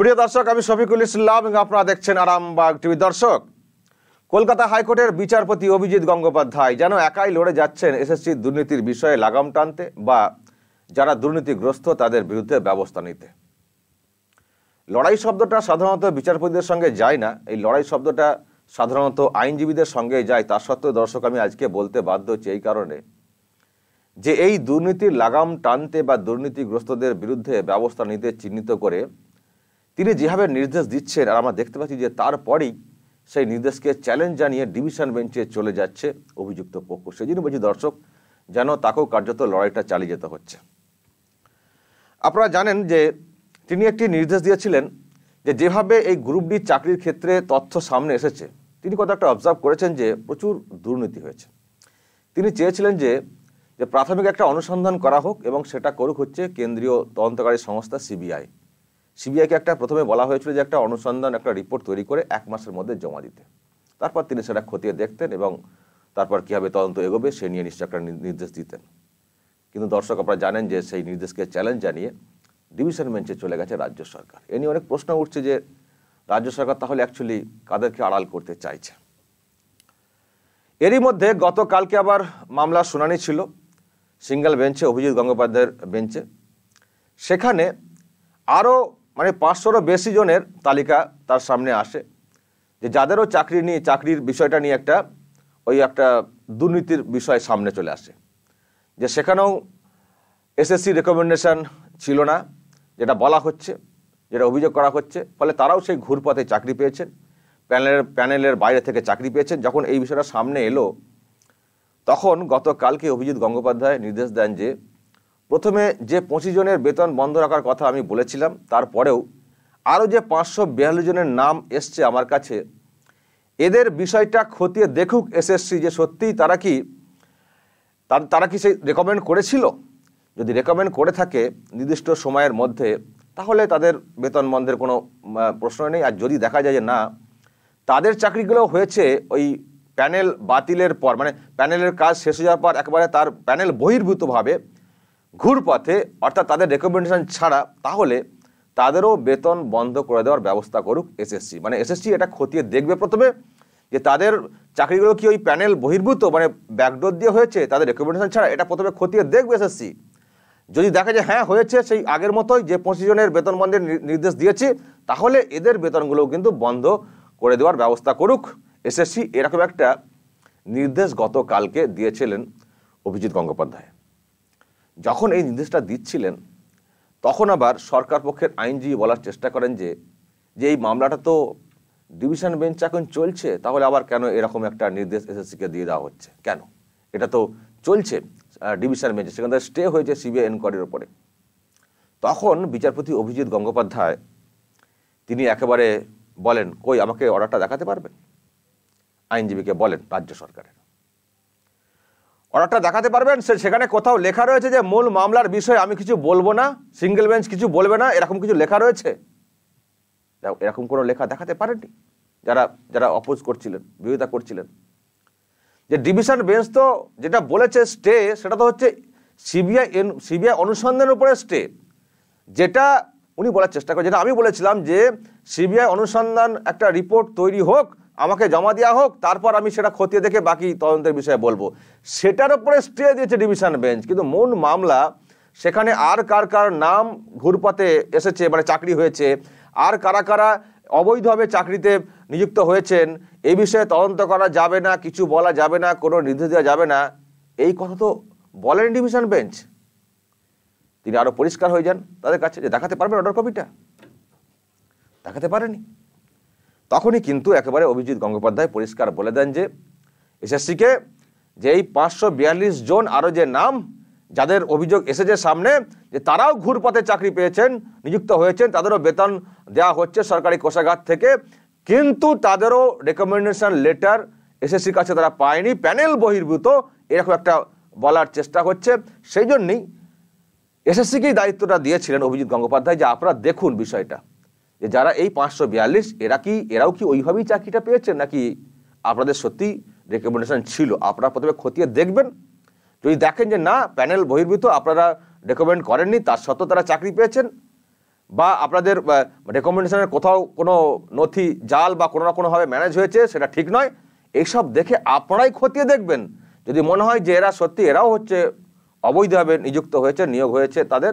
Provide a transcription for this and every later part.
প্রিয় দর্শক আমি শফিকুল ইসলাম এবং আপনারা দেখছেন আরামবাগ টিভি দর্শক কলকাতা হাইকোর্টের বিচারপতি অভিজিৎ গঙ্গোপাধ্যায় যেন একাই লড়ে যাচ্ছেন এসএসসি দুর্নীতির বিষয়ে লাগাম টানতে বা যারা দুর্নীতিগ্রস্ত তাদের বিরুদ্ধে ব্যবস্থা নিতে লড়াই শব্দটা সাধারণত বিচারপতিদের সঙ্গে যায় না এই লড়াই শব্দটা সাধারণত আইনজীবীদের সঙ্গে যায় তা সত্ত্বেও দর্শক আমি আজকে বলতে বাধ্য হচ্ছে এই কারণে যে এই দুর্নীতির লাগাম টানতে বা দুর্নীতিগ্রস্তদের বিরুদ্ধে ব্যবস্থা নিতে চিহ্নিত করে তিনি যেভাবে নির্দেশ দিচ্ছেন আর আমরা দেখতে পাচ্ছি যে তারপরেই সেই নির্দেশকে চ্যালেঞ্জ জানিয়ে ডিভিশন বেঞ্চে চলে যাচ্ছে অভিযুক্ত পক্ষ সেই জন্য বলছি দর্শক যেন তাকেও কার্যত লড়াইটা চালিয়ে যেতে হচ্ছে আপনারা জানেন যে তিনি একটি নির্দেশ দিয়েছিলেন যে যেভাবে এই গ্রুপ ডি চাকরির ক্ষেত্রে তথ্য সামনে এসেছে তিনি কত একটা অবজার্ভ করেছেন যে প্রচুর দুর্নীতি হয়েছে তিনি চেয়েছিলেন যে যে প্রাথমিক একটা অনুসন্ধান করা হোক এবং সেটা করুক হচ্ছে কেন্দ্রীয় তদন্তকারী সংস্থা সিবিআই সিবিআইকে একটা প্রথমে বলা হয়েছিল যে একটা অনুসন্ধান একটা রিপোর্ট তৈরি করে এক মাসের মধ্যে জমা দিতে তারপর তিনি সেটা খতিয়ে দেখতেন এবং তারপর কীভাবে তদন্ত এগোবে সে নিয়ে নিশ্চয় একটা নির্দেশ দিতেন কিন্তু দর্শক আপনারা জানেন যে সেই নির্দেশকে চ্যালেঞ্জ জানিয়ে ডিভিশন বেঞ্চে চলে গেছে রাজ্য সরকার এ নিয়ে অনেক প্রশ্ন উঠছে যে রাজ্য সরকার তাহলে অ্যাকচুয়ালি কাদেরকে আড়াল করতে চাইছে এরই মধ্যে গতকালকে আবার মামলার শুনানি ছিল সিঙ্গেল বেঞ্চে অভিজিৎ গঙ্গোপাধ্যায়ের বেঞ্চে সেখানে আরও মানে পাঁচশোরও বেশি জনের তালিকা তার সামনে আসে যে যাদেরও চাকরি নিয়ে চাকরির বিষয়টা নিয়ে একটা ওই একটা দুর্নীতির বিষয় সামনে চলে আসে যে সেখানেও এসএসসি রেকমেন্ডেশন ছিল না যেটা বলা হচ্ছে যেটা অভিযোগ করা হচ্ছে ফলে তারাও সেই ঘুরপথে চাকরি পেয়েছেন প্যানেলের প্যানেলের বাইরে থেকে চাকরি পেয়েছেন যখন এই বিষয়টা সামনে এলো তখন গতকালকে অভিজিৎ গঙ্গোপাধ্যায় নির্দেশ দেন যে প্রথমে যে পঁচিশ জনের বেতন বন্ধ রাখার কথা আমি বলেছিলাম তারপরেও আরও যে পাঁচশো বিয়াল্লিশ জনের নাম এসছে আমার কাছে এদের বিষয়টা খতিয়ে দেখুক এসএসসি যে সত্যিই তারা কি তারা কি সেই রেকমেন্ড করেছিল যদি রেকমেন্ড করে থাকে নির্দিষ্ট সময়ের মধ্যে তাহলে তাদের বেতন বন্ধের কোনো প্রশ্ন নেই আর যদি দেখা যায় যে না তাদের চাকরিগুলো হয়েছে ওই প্যানেল বাতিলের পর মানে প্যানেলের কাজ শেষ হয়ে যাওয়ার পর একেবারে তার প্যানেল বহির্ভূতভাবে ঘুরপথে অর্থাৎ তাদের রেকমেন্ডেশন ছাড়া তাহলে তাদেরও বেতন বন্ধ করে দেওয়ার ব্যবস্থা করুক এসএসসি মানে এসএসসি এটা খতিয়ে দেখবে প্রথমে যে তাদের চাকরিগুলো কি ওই প্যানেল বহির্ভূত মানে ব্যাকডোর দিয়ে হয়েছে তাদের রেকমেন্ডেশন ছাড়া এটা প্রথমে খতিয়ে দেখবে এসএসসি যদি দেখা যায় হ্যাঁ হয়েছে সেই আগের মতোই যে পঁচিশ জনের বেতন বন্ধের নির্দেশ দিয়েছে তাহলে এদের বেতনগুলোও কিন্তু বন্ধ করে দেওয়ার ব্যবস্থা করুক এসএসসি এরকম একটা নির্দেশ গতকালকে দিয়েছিলেন অভিজিৎ গঙ্গোপাধ্যায় যখন এই নির্দেশটা দিচ্ছিলেন তখন আবার সরকার পক্ষের আইনজীবী বলার চেষ্টা করেন যে যে এই মামলাটা তো ডিভিশন বেঞ্চ এখন চলছে তাহলে আবার কেন এরকম একটা নির্দেশ এসএসসিকে দিয়ে দেওয়া হচ্ছে কেন এটা তো চলছে ডিভিশন বেঞ্চে সেখান থেকে স্টে হয়েছে সিবিআই এনকোয়ারির ওপরে তখন বিচারপতি অভিজিৎ গঙ্গোপাধ্যায় তিনি একেবারে বলেন কই আমাকে অর্ডারটা দেখাতে পারবেন আইনজীবীকে বলেন রাজ্য সরকারের অর্ডারটা দেখাতে পারবেন সে সেখানে কোথাও লেখা রয়েছে যে মূল মামলার বিষয়ে আমি কিছু বলবো না সিঙ্গেল বেঞ্চ কিছু বলবে না এরকম কিছু লেখা রয়েছে এরকম কোনো লেখা দেখাতে পারেনি যারা যারা অপোজ করছিলেন বিরোধিতা করছিলেন যে ডিভিশন বেঞ্চ তো যেটা বলেছে স্টে সেটা তো হচ্ছে সিবিআই সিবিআই অনুসন্ধানের উপরে স্টে যেটা উনি বলার চেষ্টা করে যেটা আমি বলেছিলাম যে সিবিআই অনুসন্ধান একটা রিপোর্ট তৈরি হোক আমাকে জমা দেওয়া হোক তারপর আমি সেটা খতিয়ে দেখে বাকি তদন্তের বিষয়ে বলবো সেটার উপরে স্টে দিয়েছে ডিভিশন বেঞ্চ কিন্তু মূল মামলা সেখানে আর কার কার নাম ঘুরপাতে এসেছে মানে চাকরি হয়েছে আর কারা কারা অবৈধভাবে চাকরিতে নিযুক্ত হয়েছেন এই বিষয়ে তদন্ত করা যাবে না কিছু বলা যাবে না কোনো নির্দেশ দেওয়া যাবে না এই কথা তো বলেন ডিভিশন বেঞ্চ তিনি আরও পরিষ্কার হয়ে যান তাদের কাছে যে দেখাতে পারবেন অর্ডার কপিটা দেখাতে পারেনি তখনই কিন্তু একেবারে অভিজিৎ গঙ্গোপাধ্যায় পরিষ্কার বলে দেন যে এসএসসিকে যে এই পাঁচশো বিয়াল্লিশ জন আরও যে নাম যাদের অভিযোগ এসেছে সামনে যে তারাও ঘুরপথে চাকরি পেয়েছেন নিযুক্ত হয়েছেন তাদেরও বেতন দেওয়া হচ্ছে সরকারি কোষাগার থেকে কিন্তু তাদেরও রেকমেন্ডেশন লেটার এসএসসির কাছে তারা পায়নি প্যানেল বহির্ভূত এরকম একটা বলার চেষ্টা হচ্ছে সেই জন্যই এসএসসিকেই দায়িত্বটা দিয়েছিলেন অভিজিৎ গঙ্গোপাধ্যায় যে আপনারা দেখুন বিষয়টা যে যারা এই পাঁচশো বিয়াল্লিশ এরা কি এরাও কি ওইভাবেই চাকরিটা পেয়েছেন নাকি আপনাদের সত্যি রেকমেন্ডেশন ছিল আপনারা প্রথমে খতিয়ে দেখবেন যদি দেখেন যে না প্যানেল বহির্ভূত আপনারা রেকমেন্ড করেননি তার সত্ত্বেও তারা চাকরি পেয়েছেন বা আপনাদের রেকমেন্ডেশনের কোথাও কোনো নথি জাল বা কোনো না কোনোভাবে ম্যানেজ হয়েছে সেটা ঠিক নয় এইসব দেখে আপনারাই খতিয়ে দেখবেন যদি মনে হয় যে এরা সত্যি এরাও হচ্ছে অবৈধভাবে নিযুক্ত হয়েছে নিয়োগ হয়েছে তাদের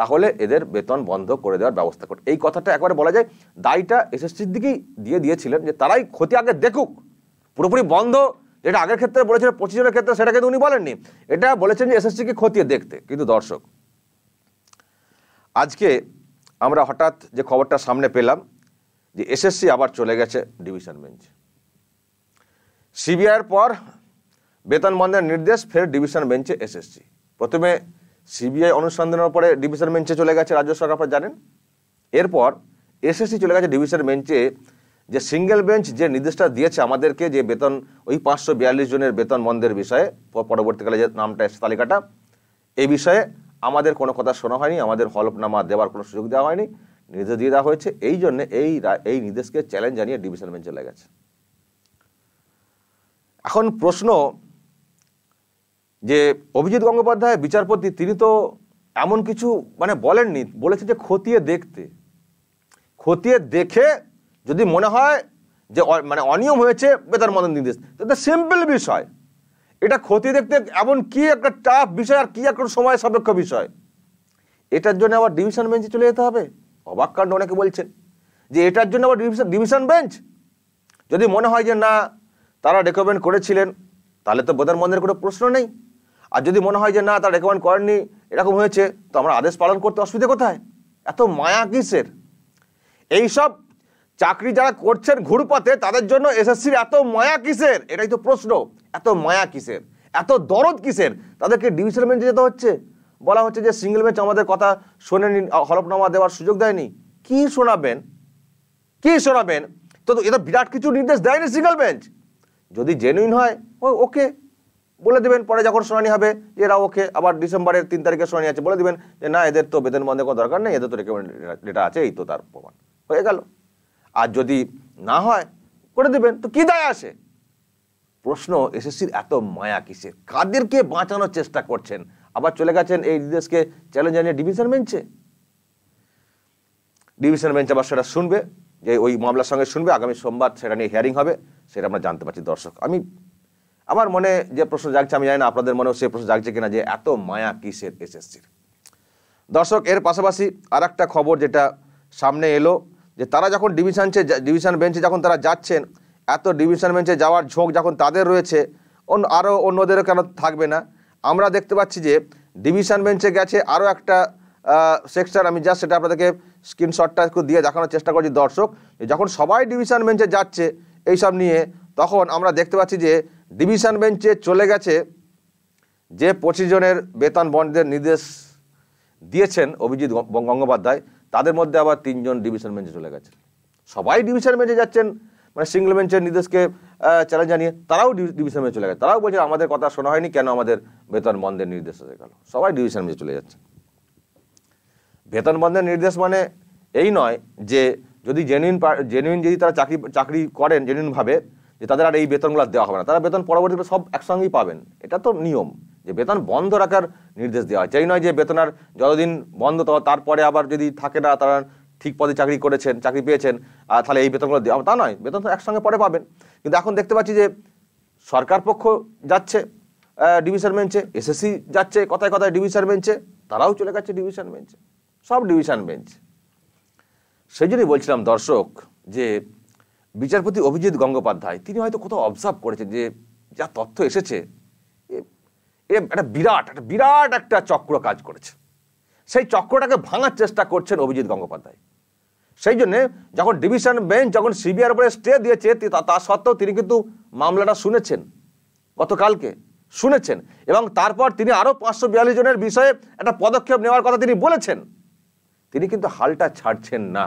তাহলে এদের বেতন বন্ধ করে দেওয়ার ব্যবস্থা করে এই কথাটা একবারে বলা যায় দায়টা এসএসসির দিকেই দিয়ে দিয়েছিলেন যে তারাই ক্ষতি আগে দেখুক পুরোপুরি বন্ধ যেটা আগের ক্ষেত্রে বলেছিল পঁচিশ জনের ক্ষেত্রে সেটা কিন্তু উনি বলেননি এটা বলেছেন যে এসএসসিকে খতিয়ে দেখতে কিন্তু দর্শক আজকে আমরা হঠাৎ যে খবরটা সামনে পেলাম যে এসএসসি আবার চলে গেছে ডিভিশন বেঞ্চ সিবিআইয়ের পর বেতন বন্ধের নির্দেশ ফের ডিভিশন বেঞ্চে এসএসসি প্রথমে সিবিআই অনুসন্ধানের পরে ডিভিশন বেঞ্চে চলে গেছে রাজ্য সরকার আপনার জানেন এরপর এসএসসি চলে গেছে ডিভিশন বেঞ্চে যে সিঙ্গেল বেঞ্চ যে নির্দেশটা দিয়েছে আমাদেরকে যে বেতন ওই পাঁচশো বিয়াল্লিশ জনের বেতন বন্ধের বিষয়ে পরবর্তীকালে যে নামটা এসে তালিকাটা এই বিষয়ে আমাদের কোনো কথা শোনা হয়নি আমাদের হলফনামা দেওয়ার কোনো সুযোগ দেওয়া হয়নি নির্দেশ দিয়ে দেওয়া হয়েছে এই জন্য এই এই নির্দেশকে চ্যালেঞ্জ জানিয়ে ডিভিশন বেঞ্চ চলে গেছে এখন প্রশ্ন যে অভিজিৎ গঙ্গোপাধ্যায় বিচারপতি তিনি তো এমন কিছু মানে বলেননি বলেছে যে খতিয়ে দেখতে খতিয়ে দেখে যদি মনে হয় যে মানে অনিয়ম হয়েছে বেতার মদন নির্দেশ এটা সিম্পল বিষয় এটা ক্ষতি দেখতে এমন কি একটা টাফ বিষয় আর কী একটা সময় সাপেক্ষ বিষয় এটার জন্য আবার ডিভিশন বেঞ্চে চলে যেতে হবে অবাক কাণ্ড অনেকে বলছেন যে এটার জন্য আবার ডিভিশন ডিভিশন বেঞ্চ যদি মনে হয় যে না তারা রেকমেন্ড করেছিলেন তাহলে তো বোধার মন্দের কোনো প্রশ্ন নেই আর যদি মনে হয় যে না তার রেকমেন্ড করেননি এরকম হয়েছে তো আমরা আদেশ পালন করতে অসুবিধে কোথায় এত মায়া কিসের এইসব চাকরি যারা করছেন ঘুরপথে তাদের জন্য এসএসসির এত মায়া কিসের এটাই তো প্রশ্ন এত মায়া কিসের এত দরদ কিসের তাদেরকে ডিভিশন বেঞ্চে যেতে হচ্ছে বলা হচ্ছে যে সিঙ্গেল বেঞ্চ আমাদের কথা শোনে নি হলফনামা দেওয়ার সুযোগ দেয়নি কি শোনাবেন কি শোনাবেন তো এটা বিরাট কিছু নির্দেশ দেয়নি সিঙ্গেল বেঞ্চ যদি জেনুইন হয় ওকে বলে দেবেন পরে যখন শুনানি হবে এরা ওকে আবার ডিসেম্বরের তিন তারিখে শুনানি আছে বলে দেবেন যে না এদের তো বেতন বন্ধের কোনো দরকার নেই এদের তো রেকমেন্ড ডেটা আছে এই তো তার প্রমাণ হয়ে গেল আর যদি না হয় করে দেবেন তো কী দায় আসে প্রশ্ন এসএসসির এত মায়া কিসে কাদেরকে বাঁচানোর চেষ্টা করছেন আবার চলে গেছেন এই নির্দেশকে চ্যালেঞ্জ জানিয়ে ডিভিশন বেঞ্চে ডিভিশন বেঞ্চ আবার সেটা শুনবে যে ওই মামলার সঙ্গে শুনবে আগামী সোমবার সেটা নিয়ে হিয়ারিং হবে সেটা আমরা জানতে পারছি দর্শক আমি আমার মনে যে প্রশ্ন জাগছে আমি জানি না আপনাদের মনেও সেই প্রশ্ন জাগছে কিনা যে এত মায়া কিসের এসএসসির দর্শক এর পাশাপাশি আর একটা খবর যেটা সামনে এলো যে তারা যখন ডিভিশন ডিভিশন বেঞ্চে যখন তারা যাচ্ছেন এত ডিভিশন বেঞ্চে যাওয়ার ঝোঁক যখন তাদের রয়েছে অন্য আরও অন্যদেরও কেন থাকবে না আমরা দেখতে পাচ্ছি যে ডিভিশন বেঞ্চে গেছে আরও একটা সেকশন আমি জাস্ট সেটা আপনাদেরকে স্ক্রিনশটটা একটু দিয়ে দেখানোর চেষ্টা করছি দর্শক যখন সবাই ডিভিশন বেঞ্চে যাচ্ছে এইসব নিয়ে তখন আমরা দেখতে পাচ্ছি যে ডিভিশন বেঞ্চে চলে গেছে যে পঁচিশ জনের বেতন বন্ডের নির্দেশ দিয়েছেন অভিজিৎ গঙ্গোপাধ্যায় তাদের মধ্যে আবার তিনজন ডিভিশন বেঞ্চে চলে গেছে সবাই ডিভিশন বেঞ্চে যাচ্ছেন মানে সিঙ্গল বেঞ্চের নির্দেশকে চ্যালেঞ্জ জানিয়ে তারাও ডিভিশন বেঞ্চে চলে গেছে তারাও বলছে আমাদের কথা শোনা হয়নি কেন আমাদের বেতন বন্ধের নির্দেশ হয়ে গেল সবাই ডিভিশন বেঞ্চে চলে যাচ্ছে বেতন বন্ধের নির্দেশ মানে এই নয় যে যদি জেনুইন জেনুইন যদি তারা চাকরি চাকরি করেন জেনুইনভাবে যে তাদের আর এই বেতনগুলো দেওয়া হবে না তারা বেতন পরবর্তীতে সব একসঙ্গেই পাবেন এটা তো নিয়ম যে বেতন বন্ধ রাখার নির্দেশ দেওয়া হয় যেই নয় যে বেতন আর যতদিন বন্ধ তো তারপরে আবার যদি থাকে না তারা ঠিক পদে চাকরি করেছেন চাকরি পেয়েছেন আর তাহলে এই বেতনগুলো দেওয়া হবে তা নয় বেতন তো একসঙ্গে পরে পাবেন কিন্তু এখন দেখতে পাচ্ছি যে সরকার পক্ষ যাচ্ছে ডিভিশন বেঞ্চে এসএসসি যাচ্ছে কথায় কথায় ডিভিশন বেঞ্চে তারাও চলে গেছে ডিভিশন বেঞ্চে সব ডিভিশন বেঞ্চ সেই জন্যই বলছিলাম দর্শক যে বিচারপতি অভিজিৎ গঙ্গোপাধ্যায় তিনি হয়তো কোথাও অবজার্ভ করেছেন যে যা তথ্য এসেছে এ একটা বিরাট একটা বিরাট একটা চক্র কাজ করেছে সেই চক্রটাকে ভাঙার চেষ্টা করছেন অভিজিৎ গঙ্গোপাধ্যায় সেই জন্যে যখন ডিভিশন বেঞ্চ যখন সিবিআর উপরে স্টে দিয়েছে তা সত্ত্বেও তিনি কিন্তু মামলাটা শুনেছেন গতকালকে শুনেছেন এবং তারপর তিনি আরও পাঁচশো বিয়াল্লিশ জনের বিষয়ে একটা পদক্ষেপ নেওয়ার কথা তিনি বলেছেন তিনি কিন্তু হালটা ছাড়ছেন না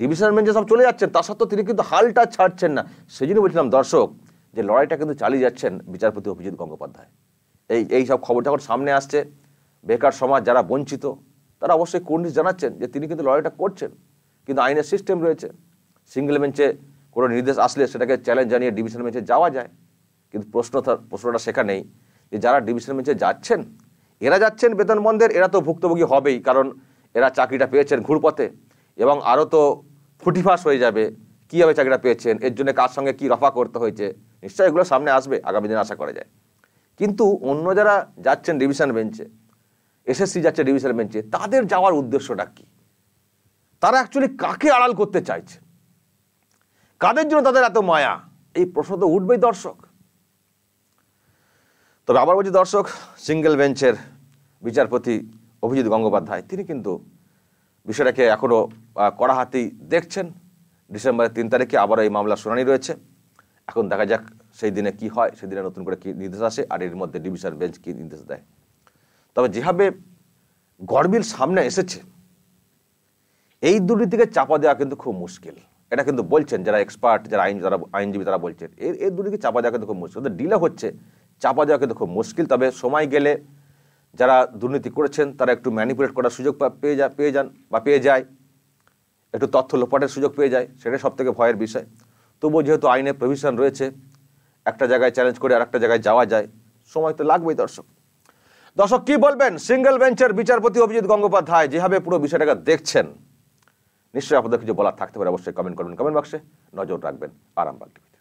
ডিভিশন ম্যাচে সব চলে যাচ্ছেন তা সত্ত্বেও তিনি কিন্তু হালটা ছাড়ছেন না সেই জন্য বলছিলাম দর্শক যে লড়াইটা কিন্তু চালিয়ে যাচ্ছেন বিচারপতি অভিজিৎ গঙ্গোপাধ্যায় এই এই সব খবর যখন সামনে আসছে বেকার সমাজ যারা বঞ্চিত তারা অবশ্যই কর্নিশ জানাচ্ছেন যে তিনি কিন্তু লড়াইটা করছেন কিন্তু আইনের সিস্টেম রয়েছে সিঙ্গেল বেঞ্চে কোনো নির্দেশ আসলে সেটাকে চ্যালেঞ্জ জানিয়ে ডিভিশন বেঞ্চে যাওয়া যায় কিন্তু প্রশ্ন প্রশ্নটা সেখানেই যে যারা ডিভিশন বেঞ্চে যাচ্ছেন এরা যাচ্ছেন বেতন বন্ধের এরা তো ভুক্তভোগী হবেই কারণ এরা চাকরিটা পেয়েছেন ঘুরপথে এবং আরও তো ফুটিফাস হয়ে যাবে কীভাবে চাকরিটা পেয়েছেন এর জন্য কার সঙ্গে কী রফা করতে হয়েছে নিশ্চয়ই এগুলো সামনে আসবে আগামী দিনে আশা করা যায় কিন্তু অন্য যারা যাচ্ছেন ডিভিশন বেঞ্চে এসএসসি যাচ্ছে ডিভিশন বেঞ্চে তাদের যাওয়ার উদ্দেশ্যটা কী তারা অ্যাকচুয়ালি কাকে আড়াল করতে চাইছে কাদের জন্য তাদের এত মায়া এই প্রশ্ন তো উঠবেই দর্শক তবে আবার বলছি দর্শক সিঙ্গেল বেঞ্চের বিচারপতি অভিজিৎ গঙ্গোপাধ্যায় তিনি কিন্তু বিষয়টাকে এখনও কড়া হাতি দেখছেন ডিসেম্বরের তিন তারিখে আবার এই মামলার শুনানি রয়েছে এখন দেখা যাক সেই দিনে কি হয় দিনে নতুন করে কী নির্দেশ আসে আর এর মধ্যে ডিভিশন বেঞ্চ কী নির্দেশ দেয় তবে যেভাবে গরমিল সামনে এসেছে এই দুর্নীতিকে চাপা দেওয়া কিন্তু খুব মুশকিল এটা কিন্তু বলছেন যারা এক্সপার্ট যারা আইন যারা আইনজীবী তারা বলছেন এই এই দুর্নীতিকে চাপা দেওয়া কিন্তু খুব মুশকিল ডিলে হচ্ছে চাপা দেওয়া কিন্তু খুব মুশকিল তবে সময় গেলে যারা দুর্নীতি করেছেন তারা একটু ম্যানিপুলেট করার সুযোগ পেয়ে যা পেয়ে যান বা পেয়ে যায় একটু তথ্য লোপাটের সুযোগ পেয়ে যায় সেটাই থেকে ভয়ের বিষয় তবুও যেহেতু আইনের প্রভিশন রয়েছে একটা জায়গায় চ্যালেঞ্জ করে আর একটা জায়গায় যাওয়া যায় সময় তো লাগবেই দর্শক দর্শক কি বলবেন সিঙ্গেল বেঞ্চের বিচারপতি অভিজিৎ গঙ্গোপাধ্যায় যেভাবে পুরো বিষয়টাকে দেখছেন নিশ্চয়ই আপনাদের কিছু বলার থাকতে পারে অবশ্যই কমেন্ট করবেন কমেন্ট বক্সে নজর রাখবেন আরামবাগ টিভি